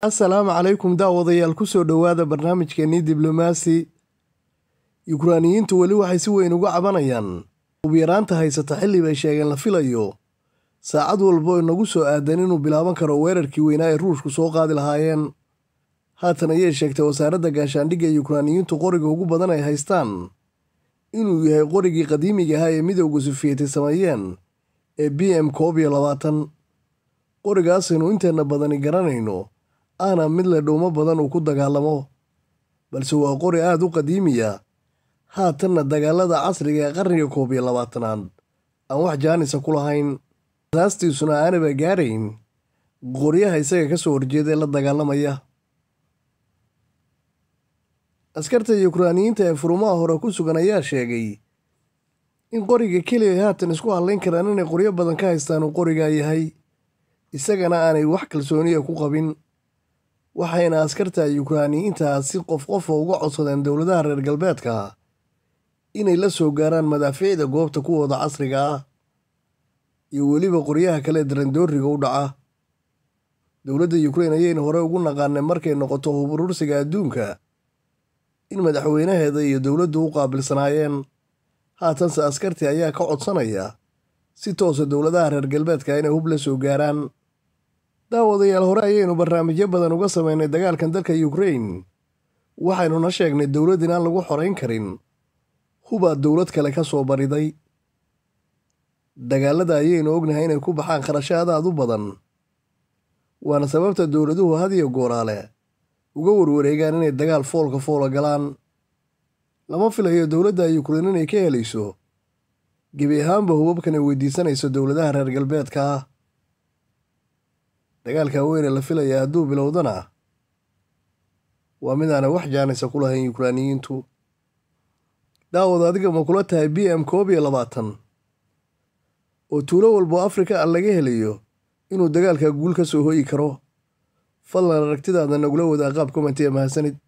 asalaamu calaykum daawadayaal kusoo dhowaada barnaamijkeenii diblomaasi yukraaniyiintu weli waxay si weyn uga cabanayaan yaraanta haysata xilli bay sheegeen la filayo saacad walba oo inagu soo aadan inuu bilaaban karo weerarkii weynaa ay ruushku soo qaadi lahaayeen haatan ayay sheegtay wasaaradda gaashaandhigga ee yukraaniyiintu qoriga ugu badan ay haystaan inuu yahay qorigii qadiimiga ahaa ee midowga sufiyetay sameeyeen ee b m koob iyo labaatan qorigaas aynu inteenna badani garanayno aana mid leh dhuumo badan uu ku dagaalamo balse waa qori aad u qadiimiya haatanna dagaalada casriga ee qarniga koob iyo labaatanaad aan wax jaanisa ku lahayn asaastiisuna aanaba gaarayn qoryaha isaga ka soo horjeeda ee la dagaalamaya askarta yukraaniyiinta ee furumaha hore ku sugan ayaa sheegay in qoriga keliya haatan isku hadlayn karaan inay qoryo badan ka haystaan uu qorigaa yahay isagana aanay wax kalsooniya ku qabin waxayna askarta yukraaniyiinta si qof qofa uga codsadeen dowladaha reer galbeedka inay la soo gaaraan madaafiicda goobta kuwooda casriga ah iyo weliba qoryaha kale darandoorriga u dhaca dowladda yukrain ayaynu hore ugu naqaanay markay noqoto huburursiga adduunka in madaxweynaheeda iyo dowladdu u qaabilsanaayeen haatanse askarti ayaa ka codsanaya si toosa ah dowladaha reer galbeedka inay hub la soo gaaraan daawadayaal hore ayaynu barnaamijyo badan uga samaynay dagaalkan dalka yukrain waxaynuna sheegnay dowlad inaan lagu xorayn karin hubaa dowlad kale ka soo bariday dagaalada ayaynu ognahay inay ku baxaan kharashaad aad u badan waana sababta dowladuhu had iyo gooraale uga warwareegaan inay dagaal foolka foola galaan lama filayo dowladda yukrain inay ka helayso gebi ahaanba hubabkan ay weydiisanayso dowladaha reer galbeedka ah dagaalka weyn ee la filaya hadduu bilowdana waa mid midaana wax jaanaysa ku lahayn yukraaniyiintu daawad adiga ma kula tahay b m koob iyo labaatan oo tuulo walbo afrika a ah laga helayo inuu dagaalka guul ka soo hoyi karo fadlan aragtidaada nagula wadaa qaab komentiya mahadsanid